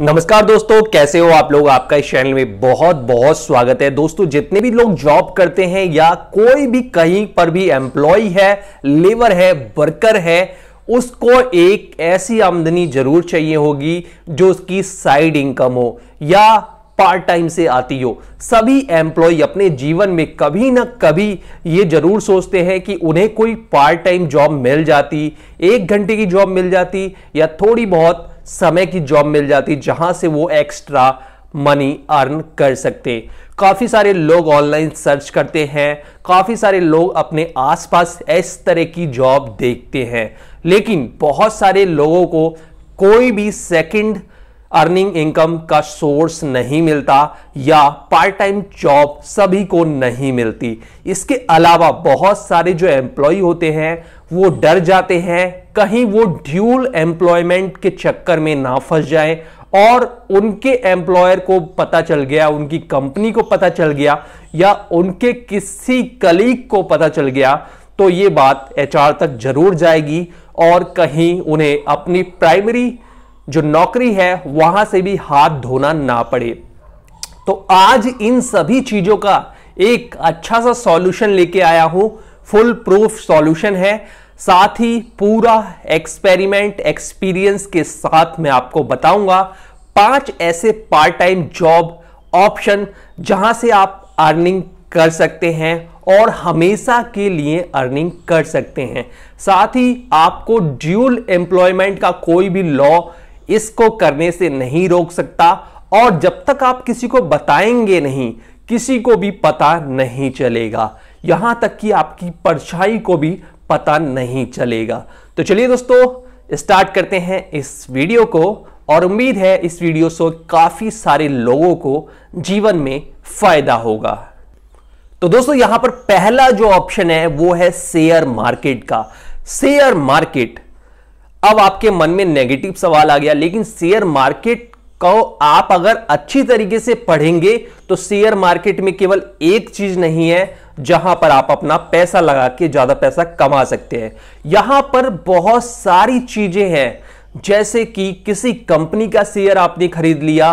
नमस्कार दोस्तों कैसे हो आप लोग आपका इस चैनल में बहुत बहुत स्वागत है दोस्तों जितने भी लोग जॉब करते हैं या कोई भी कहीं पर भी एम्प्लॉय है लेबर है वर्कर है उसको एक ऐसी आमदनी जरूर चाहिए होगी जो उसकी साइड इनकम हो या पार्ट टाइम से आती हो सभी एम्प्लॉय अपने जीवन में कभी ना कभी ये जरूर सोचते हैं कि उन्हें कोई पार्ट टाइम जॉब मिल जाती एक घंटे की जॉब मिल जाती या थोड़ी बहुत समय की जॉब मिल जाती जहां से वो एक्स्ट्रा मनी अर्न कर सकते काफ़ी सारे लोग ऑनलाइन सर्च करते हैं काफ़ी सारे लोग अपने आसपास इस तरह की जॉब देखते हैं लेकिन बहुत सारे लोगों को कोई भी सेकंड अर्निंग इनकम का सोर्स नहीं मिलता या पार्ट टाइम जॉब सभी को नहीं मिलती इसके अलावा बहुत सारे जो एम्प्लॉय होते हैं वो डर जाते हैं कहीं वो ड्यूल एम्प्लॉयमेंट के चक्कर में ना फंस जाए और उनके एम्प्लॉयर को पता चल गया उनकी कंपनी को पता चल गया या उनके किसी कलीग को पता चल गया तो ये बात एचआर तक जरूर जाएगी और कहीं उन्हें अपनी प्राइमरी जो नौकरी है वहां से भी हाथ धोना ना पड़े तो आज इन सभी चीजों का एक अच्छा सा सॉल्यूशन लेके आया हूं फुल प्रूफ सॉल्यूशन है साथ ही पूरा एक्सपेरिमेंट एक्सपीरियंस के साथ मैं आपको बताऊंगा पांच ऐसे पार्ट टाइम जॉब ऑप्शन जहां से आप अर्निंग कर सकते हैं और हमेशा के लिए अर्निंग कर सकते हैं साथ ही आपको ड्यूल एम्प्लॉयमेंट का कोई भी लॉ इसको करने से नहीं रोक सकता और जब तक आप किसी को बताएंगे नहीं किसी को भी पता नहीं चलेगा यहां तक कि आपकी परछाई को भी पता नहीं चलेगा तो चलिए दोस्तों स्टार्ट करते हैं इस वीडियो को और उम्मीद है इस वीडियो से काफ़ी सारे लोगों को जीवन में फायदा होगा तो दोस्तों यहां पर पहला जो ऑप्शन है वो है शेयर मार्केट का शेयर मार्केट अब आपके मन में नेगेटिव सवाल आ गया लेकिन शेयर मार्केट को आप अगर अच्छी तरीके से पढ़ेंगे तो शेयर मार्केट में केवल एक चीज नहीं है जहां पर आप अपना पैसा लगा के ज्यादा पैसा कमा सकते हैं यहां पर बहुत सारी चीजें हैं जैसे कि किसी कंपनी का शेयर आपने खरीद लिया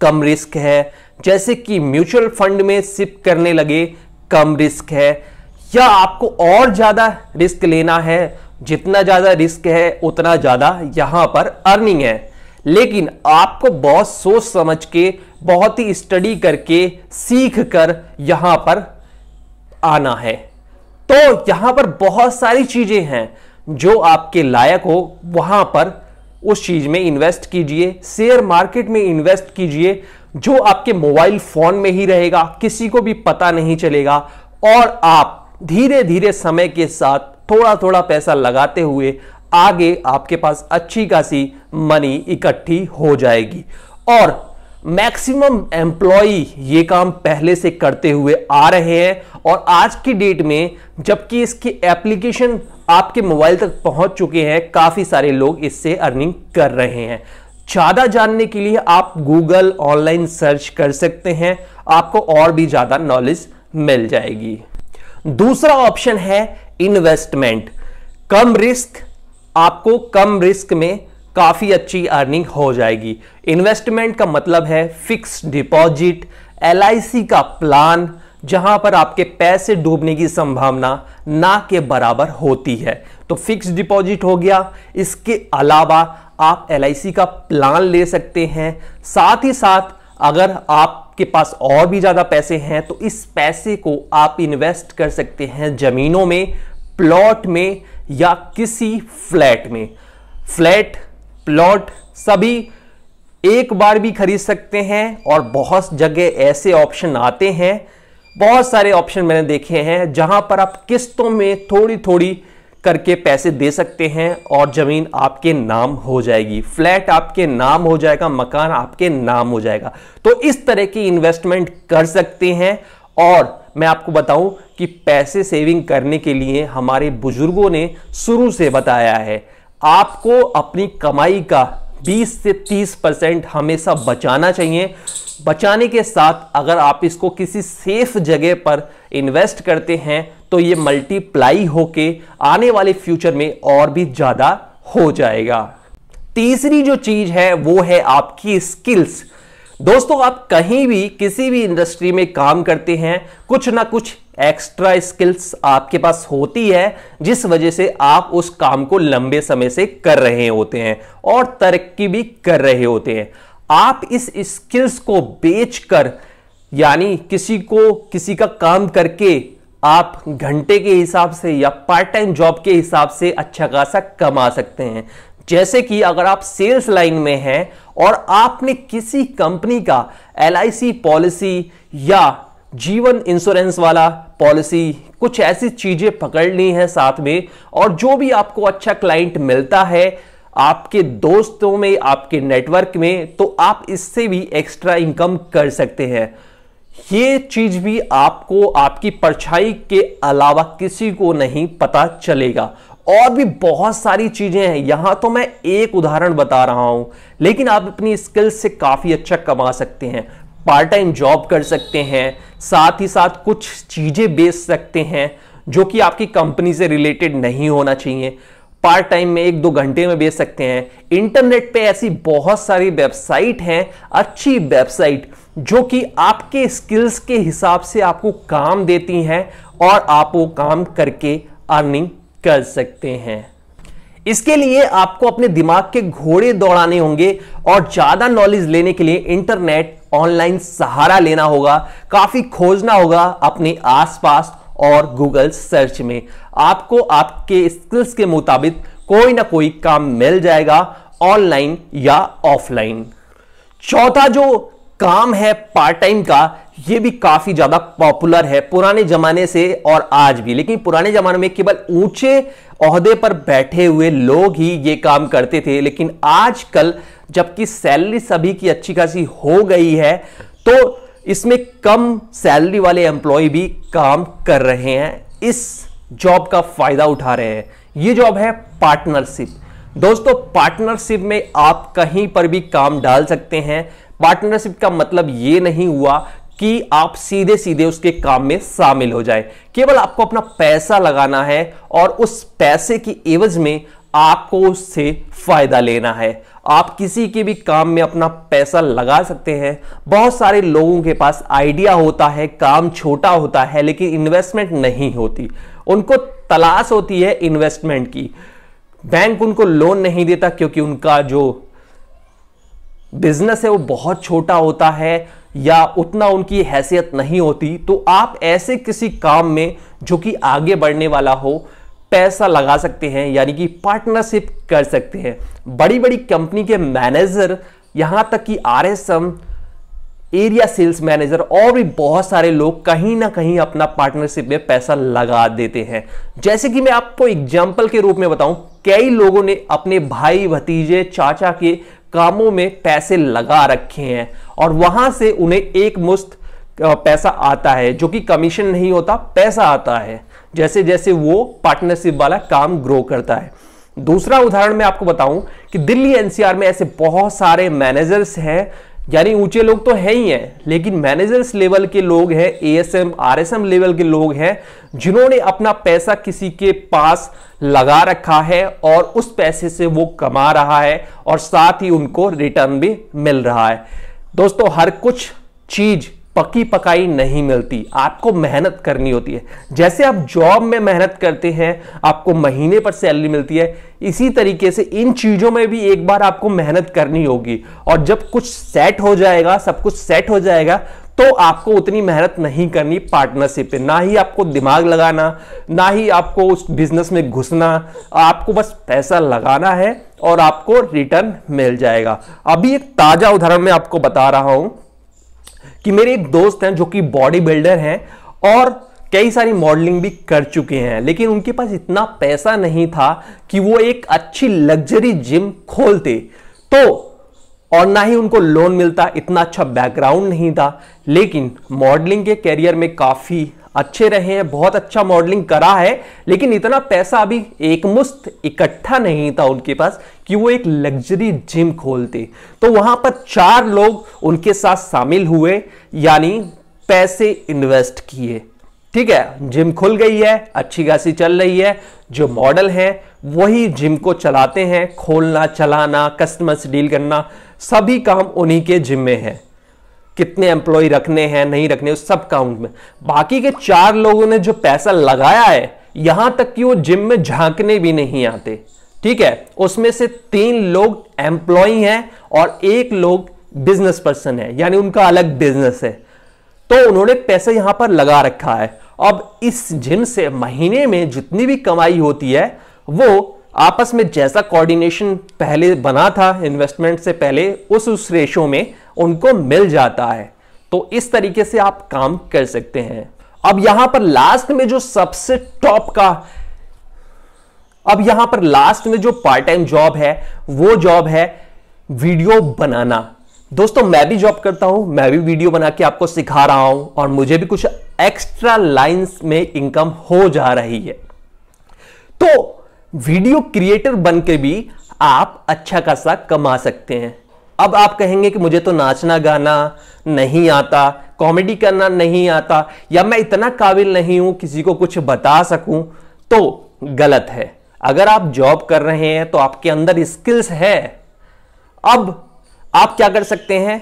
कम रिस्क है जैसे कि म्यूचुअल फंड में सिप करने लगे कम रिस्क है या आपको और ज़्यादा रिस्क लेना है जितना ज़्यादा रिस्क है उतना ज़्यादा यहाँ पर अर्निंग है लेकिन आपको बहुत सोच समझ के बहुत ही स्टडी करके सीख कर यहाँ पर आना है तो यहां पर बहुत सारी चीजें हैं जो आपके लायक हो वहां पर उस चीज में इन्वेस्ट कीजिए शेयर मार्केट में इन्वेस्ट कीजिए जो आपके मोबाइल फोन में ही रहेगा किसी को भी पता नहीं चलेगा और आप धीरे धीरे समय के साथ थोड़ा थोड़ा पैसा लगाते हुए आगे आपके पास अच्छी खासी मनी इकट्ठी हो जाएगी और मैक्सिमम एम्प्लॉई ये काम पहले से करते हुए आ रहे हैं और आज की डेट में जबकि इसकी एप्लीकेशन आपके मोबाइल तक पहुंच चुके हैं काफ़ी सारे लोग इससे अर्निंग कर रहे हैं ज़्यादा जानने के लिए आप गूगल ऑनलाइन सर्च कर सकते हैं आपको और भी ज़्यादा नॉलेज मिल जाएगी दूसरा ऑप्शन है इन्वेस्टमेंट कम रिस्क आपको कम रिस्क में काफ़ी अच्छी अर्निंग हो जाएगी इन्वेस्टमेंट का मतलब है फिक्स डिपॉजिट एल का प्लान जहां पर आपके पैसे डूबने की संभावना ना के बराबर होती है तो फिक्स डिपॉजिट हो गया इसके अलावा आप एल का प्लान ले सकते हैं साथ ही साथ अगर आपके पास और भी ज़्यादा पैसे हैं तो इस पैसे को आप इन्वेस्ट कर सकते हैं ज़मीनों में प्लॉट में या किसी फ्लैट में फ्लैट प्लॉट सभी एक बार भी खरीद सकते हैं और बहुत जगह ऐसे ऑप्शन आते हैं बहुत सारे ऑप्शन मैंने देखे हैं जहां पर आप किस्तों में थोड़ी थोड़ी करके पैसे दे सकते हैं और ज़मीन आपके नाम हो जाएगी फ्लैट आपके नाम हो जाएगा मकान आपके नाम हो जाएगा तो इस तरह की इन्वेस्टमेंट कर सकते हैं और मैं आपको बताऊं कि पैसे सेविंग करने के लिए हमारे बुजुर्गों ने शुरू से बताया है आपको अपनी कमाई का 20 से 30 परसेंट हमेशा बचाना चाहिए बचाने के साथ अगर आप इसको किसी सेफ जगह पर इन्वेस्ट करते हैं तो ये मल्टीप्लाई होके आने वाले फ्यूचर में और भी ज़्यादा हो जाएगा तीसरी जो चीज़ है वो है आपकी स्किल्स दोस्तों आप कहीं भी किसी भी इंडस्ट्री में काम करते हैं कुछ ना कुछ एक्स्ट्रा स्किल्स आपके पास होती है जिस वजह से आप उस काम को लंबे समय से कर रहे होते हैं और तरक्की भी कर रहे होते हैं आप इस स्किल्स को बेचकर यानी किसी को किसी का काम करके आप घंटे के हिसाब से या पार्ट टाइम जॉब के हिसाब से अच्छा खासा कमा सकते हैं जैसे कि अगर आप सेल्स लाइन में हैं और आपने किसी कंपनी का एल पॉलिसी या जीवन इंश्योरेंस वाला पॉलिसी कुछ ऐसी चीजें पकड़ ली साथ में और जो भी आपको अच्छा क्लाइंट मिलता है आपके दोस्तों में आपके नेटवर्क में तो आप इससे भी एक्स्ट्रा इनकम कर सकते हैं ये चीज भी आपको आपकी परछाई के अलावा किसी को नहीं पता चलेगा और भी बहुत सारी चीजें हैं यहां तो मैं एक उदाहरण बता रहा हूं लेकिन आप अपनी स्किल्स से काफी अच्छा कमा सकते हैं पार्ट टाइम जॉब कर सकते हैं साथ ही साथ कुछ चीज़ें बेच सकते हैं जो कि आपकी कंपनी से रिलेटेड नहीं होना चाहिए पार्ट टाइम में एक दो घंटे में बेच सकते हैं इंटरनेट पे ऐसी बहुत सारी वेबसाइट हैं अच्छी वेबसाइट जो कि आपके स्किल्स के हिसाब से आपको काम देती हैं और आप वो काम करके अर्निंग कर सकते हैं इसके लिए आपको अपने दिमाग के घोड़े दौड़ाने होंगे और ज्यादा नॉलेज लेने के लिए इंटरनेट ऑनलाइन सहारा लेना होगा काफी खोजना होगा अपने आसपास और गूगल सर्च में आपको आपके स्किल्स के मुताबिक कोई ना कोई काम मिल जाएगा ऑनलाइन या ऑफलाइन चौथा जो काम है पार्ट टाइम का ये भी काफी ज्यादा पॉपुलर है पुराने जमाने से और आज भी लेकिन पुराने जमाने में केवल ऊंचे अहदे पर बैठे हुए लोग ही ये काम करते थे लेकिन आजकल जबकि सैलरी सभी की अच्छी खासी हो गई है तो इसमें कम सैलरी वाले एम्प्लॉय भी काम कर रहे हैं इस जॉब का फायदा उठा रहे हैं ये जॉब है पार्टनरशिप दोस्तों पार्टनरशिप में आप कहीं पर भी काम डाल सकते हैं पार्टनरशिप का मतलब ये नहीं हुआ कि आप सीधे सीधे उसके काम में शामिल हो जाए केवल आपको अपना पैसा लगाना है और उस पैसे की एवज में आपको उससे फायदा लेना है आप किसी के भी काम में अपना पैसा लगा सकते हैं बहुत सारे लोगों के पास आइडिया होता है काम छोटा होता है लेकिन इन्वेस्टमेंट नहीं होती उनको तलाश होती है इन्वेस्टमेंट की बैंक उनको लोन नहीं देता क्योंकि उनका जो बिजनेस है वो बहुत छोटा होता है या उतना उनकी हैसियत नहीं होती तो आप ऐसे किसी काम में जो कि आगे बढ़ने वाला हो पैसा लगा सकते हैं यानी कि पार्टनरशिप कर सकते हैं बड़ी बड़ी कंपनी के मैनेजर यहाँ तक कि R S M area sales manager और भी बहुत सारे लोग कहीं ना कहीं अपना पार्टनरशिप में पैसा लगा देते हैं जैसे कि मैं आपको एग्जाम्पल के रूप में बताऊं कई लोगों ने अपने भाई भतीजे चाचा के कामों में पैसे लगा रखे हैं और वहां से उन्हें एक मुश्त पैसा आता है जो कि कमीशन नहीं होता पैसा आता है जैसे जैसे वो पार्टनरशिप वाला काम ग्रो करता है दूसरा उदाहरण मैं आपको बताऊं कि दिल्ली एनसीआर में ऐसे बहुत सारे मैनेजर्स हैं यानी ऊंचे लोग तो है ही हैं लेकिन मैनेजर्स लेवल के लोग हैं एएसएम आरएसएम लेवल के लोग हैं जिन्होंने अपना पैसा किसी के पास लगा रखा है और उस पैसे से वो कमा रहा है और साथ ही उनको रिटर्न भी मिल रहा है दोस्तों हर कुछ चीज पकी पकाई नहीं मिलती आपको मेहनत करनी होती है जैसे आप जॉब में मेहनत करते हैं आपको महीने पर सैलरी मिलती है इसी तरीके से इन चीज़ों में भी एक बार आपको मेहनत करनी होगी और जब कुछ सेट हो जाएगा सब कुछ सेट हो जाएगा तो आपको उतनी मेहनत नहीं करनी पार्टनरशिप पे ना ही आपको दिमाग लगाना ना ही आपको उस बिजनेस में घुसना आपको बस पैसा लगाना है और आपको रिटर्न मिल जाएगा अभी एक ताज़ा उदाहरण मैं आपको बता रहा हूं कि मेरे एक दोस्त हैं जो कि बॉडी बिल्डर हैं और कई सारी मॉडलिंग भी कर चुके हैं लेकिन उनके पास इतना पैसा नहीं था कि वो एक अच्छी लग्जरी जिम खोलते तो और ना ही उनको लोन मिलता इतना अच्छा बैकग्राउंड नहीं था लेकिन मॉडलिंग के करियर में काफ़ी अच्छे रहे हैं बहुत अच्छा मॉडलिंग करा है लेकिन इतना पैसा अभी एकमुस्त इकट्ठा नहीं था उनके पास कि वो एक लग्जरी जिम खोलते तो वहां पर चार लोग उनके साथ शामिल हुए यानी पैसे इन्वेस्ट किए ठीक है जिम खुल गई है अच्छी खासी चल रही है जो मॉडल है वही जिम को चलाते हैं खोलना चलाना कस्टमर से डील करना सभी काम उन्हीं के जिम में है कितने एम्प्लॉय रखने हैं नहीं रखने उस सब काउंट में बाकी के चार लोगों ने जो पैसा लगाया है यहां तक कि वो जिम में झांकने भी नहीं आते ठीक है उसमें से तीन लोग एम्प्लॉय हैं और एक लोग बिजनेस पर्सन है यानी उनका अलग बिजनेस है तो उन्होंने पैसा यहां पर लगा रखा है अब इस जिम से महीने में जितनी भी कमाई होती है वो आपस में जैसा कोऑर्डिनेशन पहले बना था इन्वेस्टमेंट से पहले उस उस रेशो में उनको मिल जाता है तो इस तरीके से आप काम कर सकते हैं अब यहां पर लास्ट में जो सबसे टॉप का अब यहां पर लास्ट में जो पार्ट टाइम जॉब है वो जॉब है वीडियो बनाना दोस्तों मैं भी जॉब करता हूं मैं भी वीडियो बना के आपको सिखा रहा हूं और मुझे भी कुछ एक्स्ट्रा लाइंस में इनकम हो जा रही है तो वीडियो क्रिएटर बनकर भी आप अच्छा खासा कमा सकते हैं अब आप कहेंगे कि मुझे तो नाचना गाना नहीं आता कॉमेडी करना नहीं आता या मैं इतना काबिल नहीं हूं किसी को कुछ बता सकूं तो गलत है अगर आप जॉब कर रहे हैं तो आपके अंदर स्किल्स है अब आप क्या कर सकते हैं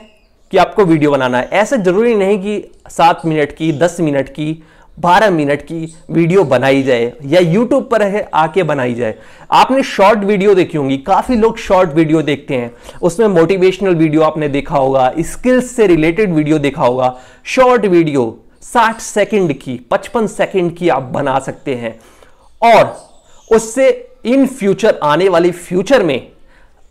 कि आपको वीडियो बनाना है ऐसे जरूरी नहीं कि सात मिनट की दस मिनट की बारह मिनट की वीडियो बनाई जाए या यूट्यूब पर है आके बनाई जाए आपने शॉर्ट वीडियो देखी होंगी काफ़ी लोग शॉर्ट वीडियो देखते हैं उसमें मोटिवेशनल वीडियो आपने देखा होगा स्किल्स से रिलेटेड वीडियो देखा होगा शॉर्ट वीडियो 60 सेकंड की 55 सेकंड की आप बना सकते हैं और उससे इन फ्यूचर आने वाली फ्यूचर में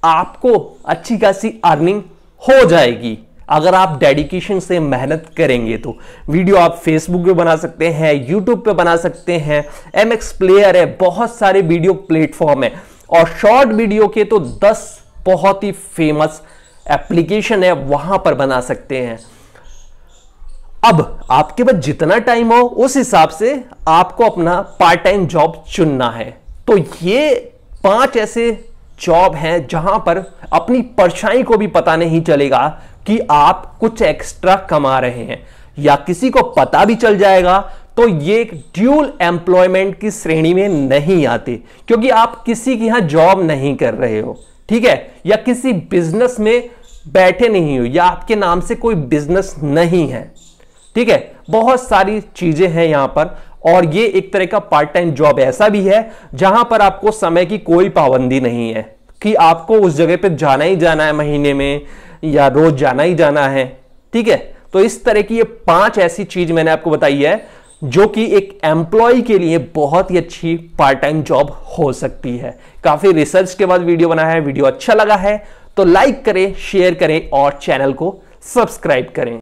आपको अच्छी खासी अर्निंग हो जाएगी अगर आप डेडिकेशन से मेहनत करेंगे तो वीडियो आप फेसबुक पे बना सकते हैं यूट्यूब पे बना सकते हैं एम एक्स प्लेयर है बहुत सारे वीडियो प्लेटफॉर्म है और शॉर्ट वीडियो के तो 10 बहुत ही फेमस एप्लीकेशन है वहां पर बना सकते हैं अब आपके पास जितना टाइम हो उस हिसाब से आपको अपना पार्ट टाइम जॉब चुनना है तो ये पांच ऐसे जॉब हैं जहां पर अपनी परछाई को भी पता नहीं चलेगा कि आप कुछ एक्स्ट्रा कमा रहे हैं या किसी को पता भी चल जाएगा तो ये एक ड्यूल एम्प्लॉयमेंट की श्रेणी में नहीं आती क्योंकि आप किसी के यहां जॉब नहीं कर रहे हो ठीक है या किसी बिजनेस में बैठे नहीं हो या आपके नाम से कोई बिजनेस नहीं है ठीक है बहुत सारी चीजें हैं यहां पर और ये एक तरह का पार्ट टाइम जॉब ऐसा भी है जहां पर आपको समय की कोई पाबंदी नहीं है कि आपको उस जगह पर जाना ही जाना है महीने में या रोज जाना ही जाना है ठीक है तो इस तरह की ये पांच ऐसी चीज मैंने आपको बताई है जो कि एक एम्प्लॉय के लिए बहुत ही अच्छी पार्ट टाइम जॉब हो सकती है काफी रिसर्च के बाद वीडियो बना है वीडियो अच्छा लगा है तो लाइक करें शेयर करें और चैनल को सब्सक्राइब करें